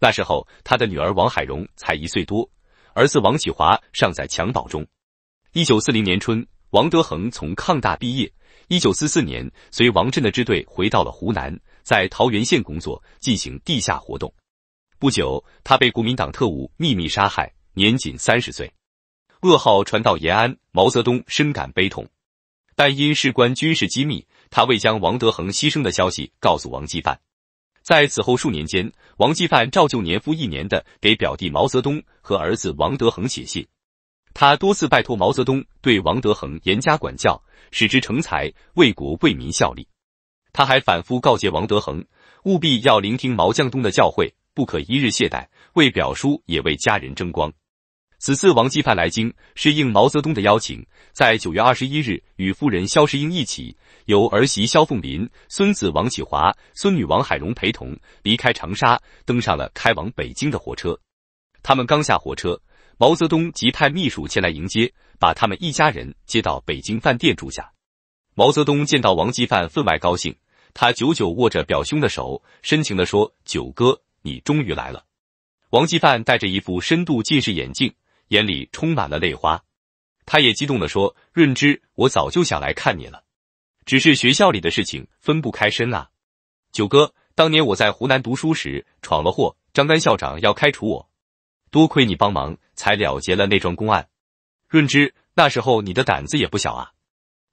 那时候，他的女儿王海荣才一岁多。儿子王启华尚在襁褓中。一九四零年春，王德恒从抗大毕业。一九四四年，随王震的支队回到了湖南，在桃源县工作，进行地下活动。不久，他被国民党特务秘密杀害，年仅三十岁。噩耗传到延安，毛泽东深感悲痛，但因事关军事机密，他未将王德恒牺牲的消息告诉王继范。在此后数年间，王继范照旧年复一年的给表弟毛泽东和儿子王德恒写信。他多次拜托毛泽东对王德恒严加管教，使之成才，为国为民效力。他还反复告诫王德恒，务必要聆听毛泽东的教诲，不可一日懈怠，为表叔也为家人争光。此次王继范来京是应毛泽东的邀请，在九月二十一日与夫人肖世英一起，由儿媳肖凤林、孙子王启华、孙女王海荣陪同离开长沙，登上了开往北京的火车。他们刚下火车，毛泽东即派秘书前来迎接，把他们一家人接到北京饭店住下。毛泽东见到王继范分外高兴，他久久握着表兄的手，深情地说：“九哥，你终于来了。”王继范戴着一副深度近视眼镜。眼里充满了泪花，他也激动的说：“润之，我早就想来看你了，只是学校里的事情分不开身啊。”九哥，当年我在湖南读书时闯了祸，张干校长要开除我，多亏你帮忙才了结了那桩公案。润之，那时候你的胆子也不小啊。”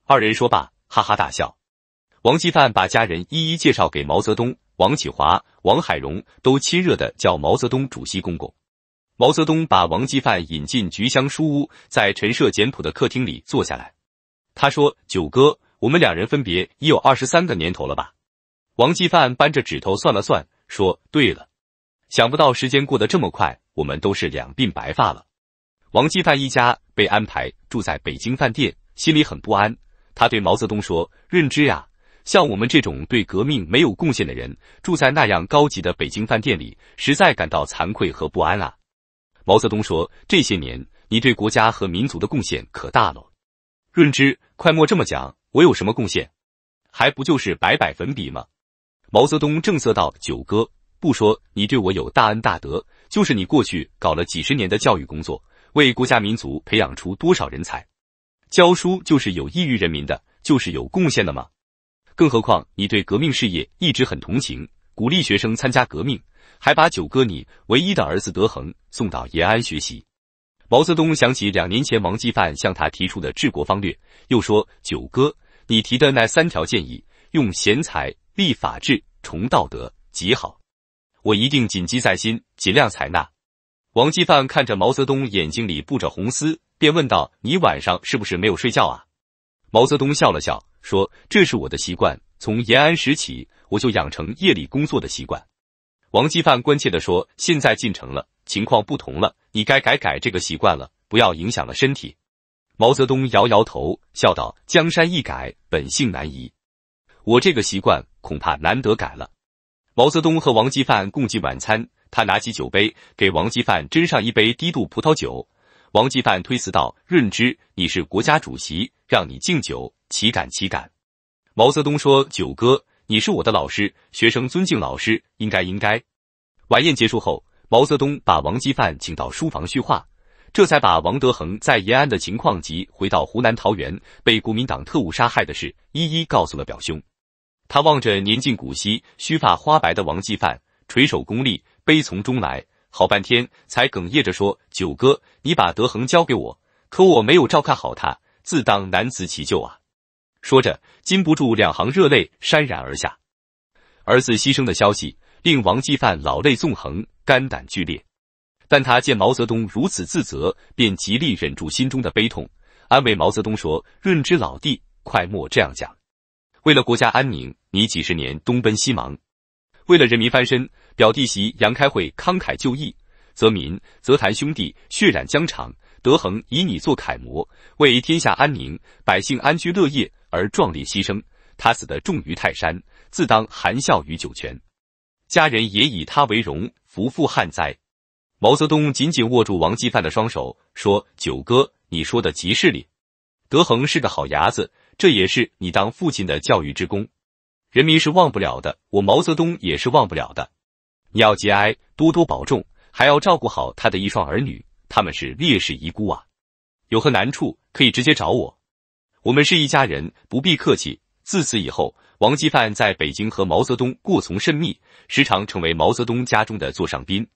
二人说罢，哈哈大笑。王纪范把家人一一介绍给毛泽东、王启华、王海荣，都亲热的叫毛泽东主席公公。毛泽东把王继范引进菊香书屋，在陈设简朴的客厅里坐下来。他说：“九哥，我们两人分别已有二十三个年头了吧？”王继范扳着指头算了算，说：“对了，想不到时间过得这么快，我们都是两鬓白发了。”王继范一家被安排住在北京饭店，心里很不安。他对毛泽东说：“润之呀，像我们这种对革命没有贡献的人，住在那样高级的北京饭店里，实在感到惭愧和不安啊。”毛泽东说：“这些年，你对国家和民族的贡献可大了。”润之，快莫这么讲，我有什么贡献？还不就是白摆粉笔吗？毛泽东正色道：“九哥，不说你对我有大恩大德，就是你过去搞了几十年的教育工作，为国家民族培养出多少人才？教书就是有益于人民的，就是有贡献的吗？更何况你对革命事业一直很同情，鼓励学生参加革命。”还把九哥你唯一的儿子德恒送到延安学习。毛泽东想起两年前王纪范向他提出的治国方略，又说：“九哥，你提的那三条建议，用贤才、立法治、重道德，极好，我一定谨记在心，尽量采纳。”王纪范看着毛泽东眼睛里布着红丝，便问道：“你晚上是不是没有睡觉啊？”毛泽东笑了笑，说：“这是我的习惯，从延安时起，我就养成夜里工作的习惯。”王纪范关切地说：“现在进城了，情况不同了，你该改改这个习惯了，不要影响了身体。”毛泽东摇摇头，笑道：“江山易改，本性难移，我这个习惯恐怕难得改了。”毛泽东和王纪范共进晚餐，他拿起酒杯，给王纪范斟上一杯低度葡萄酒。王纪范推辞道：“润之，你是国家主席，让你敬酒，岂敢岂敢。”毛泽东说：“九哥。”你是我的老师，学生尊敬老师，应该应该。晚宴结束后，毛泽东把王际范请到书房叙话，这才把王德恒在延安的情况及回到湖南桃源被国民党特务杀害的事一一告诉了表兄。他望着年近古稀、须发花白的王继范，垂首恭立，悲从中来，好半天才哽咽着说：“九哥，你把德恒交给我，可我没有照看好他，自当难辞其咎啊。”说着，禁不住两行热泪潸然而下。儿子牺牲的消息令王继范老泪纵横，肝胆俱裂。但他见毛泽东如此自责，便极力忍住心中的悲痛，安慰毛泽东说：“润之老弟，快莫这样讲。为了国家安宁，你几十年东奔西忙；为了人民翻身，表弟媳杨开慧慷慨就义。泽民、泽谭兄弟血染疆场，德恒以你做楷模，为天下安宁，百姓安居乐业。”而壮烈牺牲，他死的重于泰山，自当含笑于九泉。家人也以他为荣，福复汉哉。毛泽东紧紧握住王继范的双手，说：“九哥，你说的极是理。德恒是个好伢子，这也是你当父亲的教育之功。人民是忘不了的，我毛泽东也是忘不了的。你要节哀，多多保重，还要照顾好他的一双儿女，他们是烈士遗孤啊。有何难处，可以直接找我。”我们是一家人，不必客气。自此以后，王继范在北京和毛泽东过从甚密，时常成为毛泽东家中的座上宾。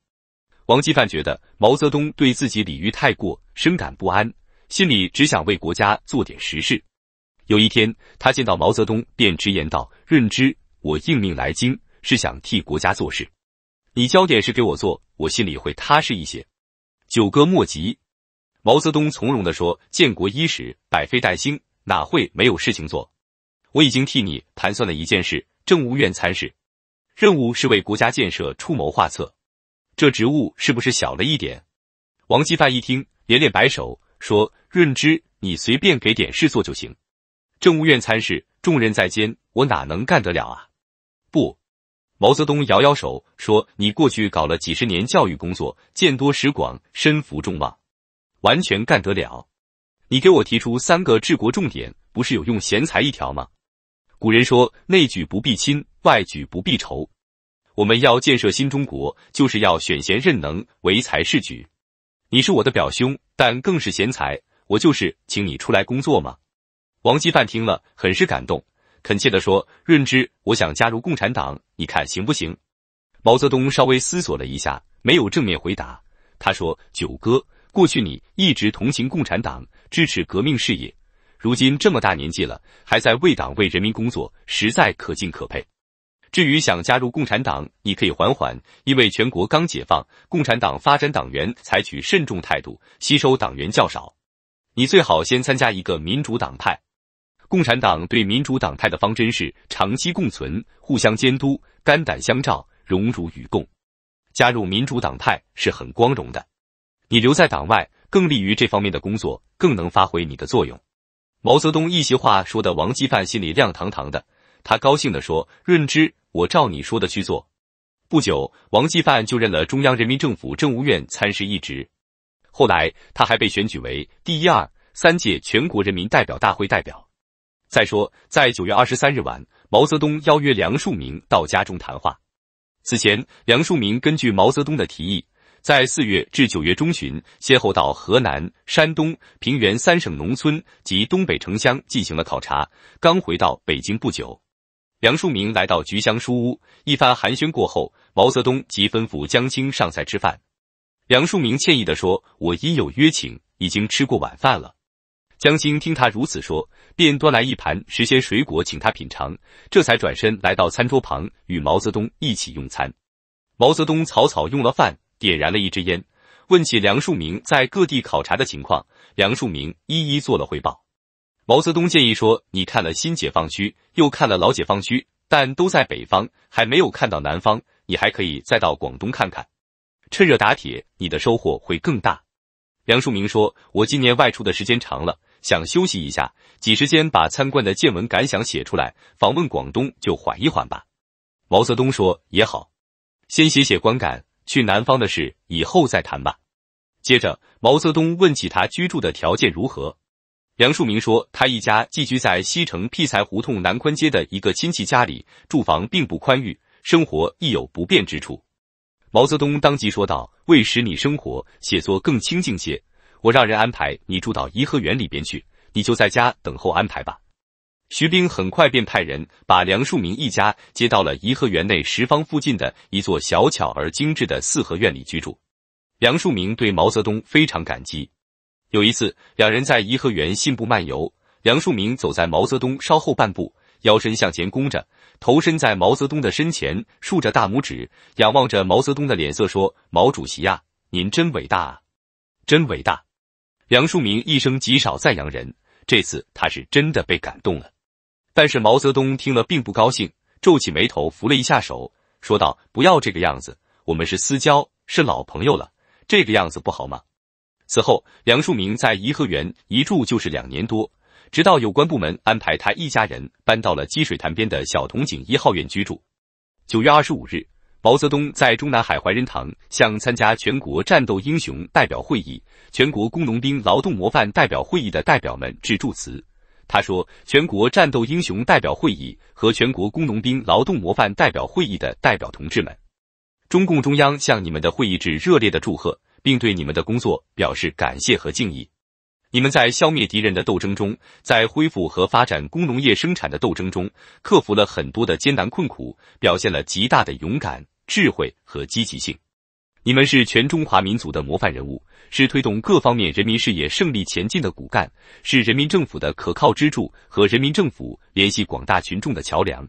王继范觉得毛泽东对自己礼遇太过，深感不安，心里只想为国家做点实事。有一天，他见到毛泽东，便直言道：“润之，我应命来京，是想替国家做事。你交点事给我做，我心里会踏实一些。”九哥莫急，毛泽东从容地说：“建国伊始，百废待兴。”哪会没有事情做？我已经替你盘算了一件事，政务院参事，任务是为国家建设出谋划策。这职务是不是小了一点？王继范一听，连连摆手说：“润之，你随便给点事做就行。政务院参事重任在肩，我哪能干得了啊？”不，毛泽东摇摇手说：“你过去搞了几十年教育工作，见多识广，身负众望，完全干得了。”你给我提出三个治国重点，不是有用贤才一条吗？古人说内举不避亲，外举不避仇。我们要建设新中国，就是要选贤任能，唯才是举。你是我的表兄，但更是贤才。我就是请你出来工作吗？王纪范听了，很是感动，恳切的说：“润之，我想加入共产党，你看行不行？”毛泽东稍微思索了一下，没有正面回答。他说：“九哥，过去你一直同情共产党。”支持革命事业，如今这么大年纪了，还在为党为人民工作，实在可敬可佩。至于想加入共产党，你可以缓缓，因为全国刚解放，共产党发展党员采取慎重态度，吸收党员较少。你最好先参加一个民主党派。共产党对民主党派的方针是长期共存，互相监督，肝胆相照，荣辱与共。加入民主党派是很光荣的。你留在党外。更利于这方面的工作，更能发挥你的作用。毛泽东一席话说的王纪范心里亮堂堂的，他高兴地说：“润之，我照你说的去做。”不久，王纪范就任了中央人民政府政务院参事一职。后来，他还被选举为第一、二、三届全国人民代表大会代表。再说，在九月二十三日晚，毛泽东邀约梁漱溟到家中谈话。此前，梁漱溟根据毛泽东的提议。在四月至九月中旬，先后到河南、山东平原三省农村及东北城乡进行了考察。刚回到北京不久，梁漱溟来到菊香书屋，一番寒暄过后，毛泽东即吩咐江青上菜吃饭。梁漱溟歉意地说：“我因有约请，已经吃过晚饭了。”江青听他如此说，便端来一盘时鲜水果请他品尝，这才转身来到餐桌旁与毛泽东一起用餐。毛泽东草草用了饭。点燃了一支烟，问起梁漱溟在各地考察的情况，梁漱溟一一做了汇报。毛泽东建议说：“你看了新解放区，又看了老解放区，但都在北方，还没有看到南方。你还可以再到广东看看，趁热打铁，你的收获会更大。”梁漱溟说：“我今年外出的时间长了，想休息一下，挤时间把参观的见闻感想写出来。访问广东就缓一缓吧。”毛泽东说：“也好，先写写观感。”去南方的事以后再谈吧。接着，毛泽东问起他居住的条件如何。梁漱溟说，他一家寄居在西城辟柴胡同南宽街的一个亲戚家里，住房并不宽裕，生活亦有不便之处。毛泽东当即说道：“为使你生活、写作更清静些，我让人安排你住到颐和园里边去，你就在家等候安排吧。”徐冰很快便派人把梁漱溟一家接到了颐和园内十方附近的一座小巧而精致的四合院里居住。梁漱溟对毛泽东非常感激。有一次，两人在颐和园信步漫游，梁漱溟走在毛泽东稍后半步，腰身向前弓着，头伸在毛泽东的身前，竖着大拇指，仰望着毛泽东的脸色说：“毛主席呀，您真伟大啊，真伟大！”梁漱溟一生极少赞扬人，这次他是真的被感动了。但是毛泽东听了并不高兴，皱起眉头，扶了一下手，说道：“不要这个样子，我们是私交，是老朋友了，这个样子不好吗？”此后，梁漱溟在颐和园一住就是两年多，直到有关部门安排他一家人搬到了积水潭边的小铜井一号院居住。九月二十五日，毛泽东在中南海怀仁堂向参加全国战斗英雄代表会议、全国工农兵劳动模范代表会议的代表们致祝词。他说：“全国战斗英雄代表会议和全国工农兵劳动模范代表会议的代表同志们，中共中央向你们的会议致热烈的祝贺，并对你们的工作表示感谢和敬意。你们在消灭敌人的斗争中，在恢复和发展工农业生产的斗争中，克服了很多的艰难困苦，表现了极大的勇敢、智慧和积极性。”你们是全中华民族的模范人物，是推动各方面人民事业胜利前进的骨干，是人民政府的可靠支柱和人民政府联系广大群众的桥梁。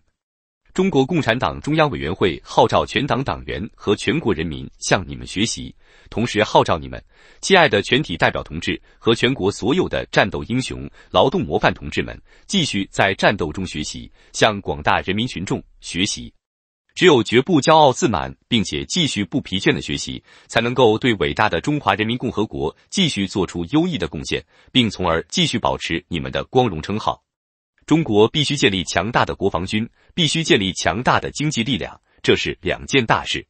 中国共产党中央委员会号召全党党员和全国人民向你们学习，同时号召你们，亲爱的全体代表同志和全国所有的战斗英雄、劳动模范同志们，继续在战斗中学习，向广大人民群众学习。只有绝不骄傲自满，并且继续不疲倦的学习，才能够对伟大的中华人民共和国继续做出优异的贡献，并从而继续保持你们的光荣称号。中国必须建立强大的国防军，必须建立强大的经济力量，这是两件大事。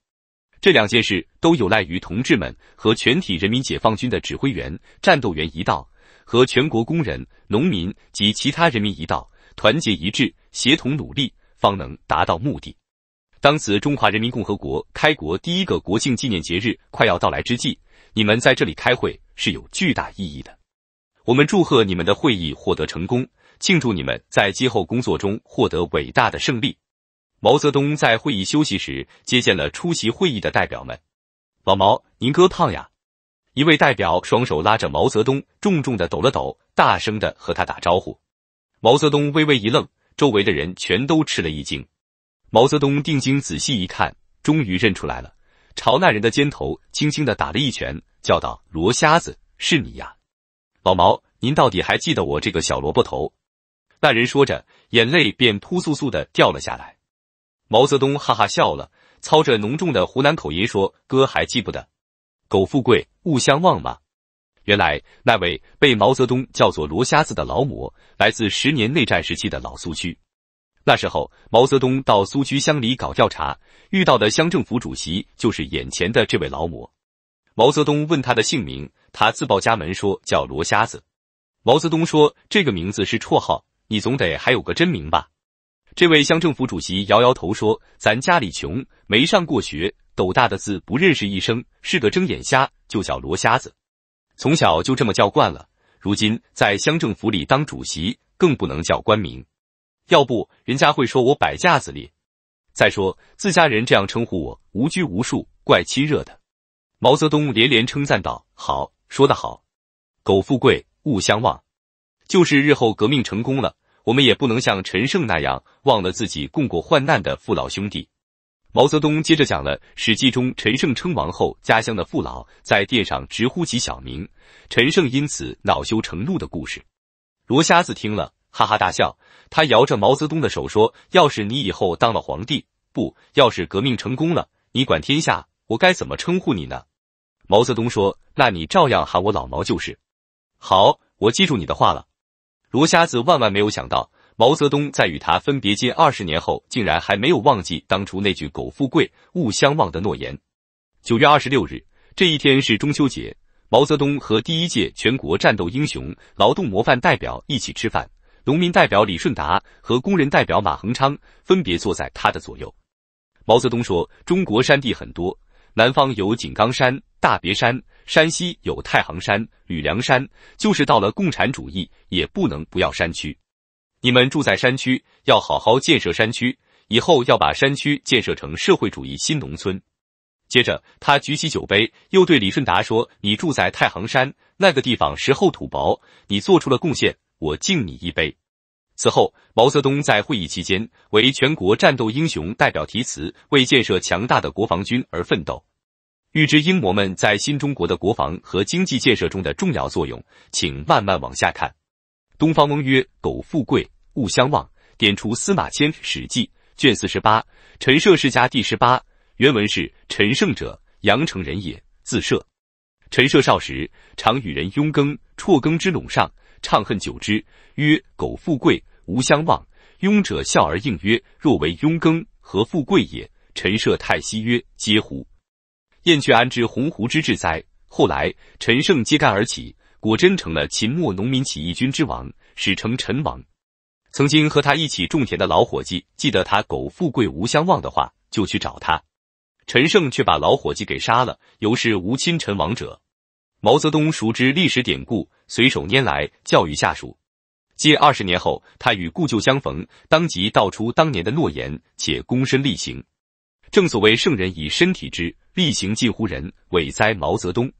这两件事都有赖于同志们和全体人民解放军的指挥员、战斗员一道，和全国工人、农民及其他人民一道，团结一致，协同努力，方能达到目的。当此中华人民共和国开国第一个国庆纪念节日快要到来之际，你们在这里开会是有巨大意义的。我们祝贺你们的会议获得成功，庆祝你们在今后工作中获得伟大的胜利。毛泽东在会议休息时接见了出席会议的代表们。老毛，您哥胖呀！一位代表双手拉着毛泽东，重重的抖了抖，大声的和他打招呼。毛泽东微微一愣，周围的人全都吃了一惊。毛泽东定睛仔细一看，终于认出来了，朝那人的肩头轻轻的打了一拳，叫道：“罗瞎子，是你呀，老毛，您到底还记得我这个小萝卜头？”那人说着，眼泪便扑簌簌的掉了下来。毛泽东哈哈笑了，操着浓重的湖南口音说：“哥还记不得，苟富贵，勿相忘吗？”原来，那位被毛泽东叫做罗瞎子的劳模，来自十年内战时期的老苏区。那时候，毛泽东到苏区乡里搞调查，遇到的乡政府主席就是眼前的这位劳模。毛泽东问他的姓名，他自报家门说叫罗瞎子。毛泽东说这个名字是绰号，你总得还有个真名吧？这位乡政府主席摇摇头说：“咱家里穷，没上过学，斗大的字不认识一声，是个睁眼瞎，就叫罗瞎子。从小就这么叫惯了，如今在乡政府里当主席，更不能叫官名。”要不人家会说我摆架子哩。再说自家人这样称呼我，无拘无束，怪亲热的。毛泽东连连称赞道：“好，说得好。苟富贵，勿相忘。就是日后革命成功了，我们也不能像陈胜那样忘了自己共过患难的父老兄弟。”毛泽东接着讲了《史记》中陈胜称王后，家乡的父老在殿上直呼其小名，陈胜因此恼羞成怒的故事。罗瞎子听了。哈哈大笑，他摇着毛泽东的手说：“要是你以后当了皇帝，不要是革命成功了，你管天下，我该怎么称呼你呢？”毛泽东说：“那你照样喊我老毛就是。”好，我记住你的话了。罗瞎子万万没有想到，毛泽东在与他分别近二十年后，竟然还没有忘记当初那句“苟富贵，勿相忘”的诺言。九月二十六日，这一天是中秋节，毛泽东和第一届全国战斗英雄、劳动模范代表一起吃饭。农民代表李顺达和工人代表马恒昌分别坐在他的左右。毛泽东说：“中国山地很多，南方有井冈山、大别山，山西有太行山、吕梁山，就是到了共产主义也不能不要山区。你们住在山区，要好好建设山区，以后要把山区建设成社会主义新农村。”接着，他举起酒杯，又对李顺达说：“你住在太行山那个地方，石厚土薄，你做出了贡献。”我敬你一杯。此后，毛泽东在会议期间为全国战斗英雄代表题词：“为建设强大的国防军而奋斗。”欲知英模们在新中国的国防和经济建设中的重要作用，请慢慢往下看。东方翁曰：“苟富贵，勿相忘。”点出司马迁《史记》卷四十八《陈涉世家》第十八。原文是：“陈胜者，阳城人也，自涉。陈涉少时，常与人佣耕，辍耕之垄上。”怅恨久之，曰：“苟富贵，无相忘。”庸者笑而应曰：“若为庸耕，何富贵也？”陈涉太息曰：“嗟乎！燕雀安知鸿鹄之志哉！”后来，陈胜揭竿而起，果真成了秦末农民起义军之王，史称陈王。曾经和他一起种田的老伙计，记得他“苟富贵，无相忘”的话，就去找他。陈胜却把老伙计给杀了，由是无亲陈王者。毛泽东熟知历史典故，随手拈来教育下属。近二十年后，他与故旧相逢，当即道出当年的诺言，且躬身力行。正所谓圣人以身体之，力行近乎人，伟哉毛泽东！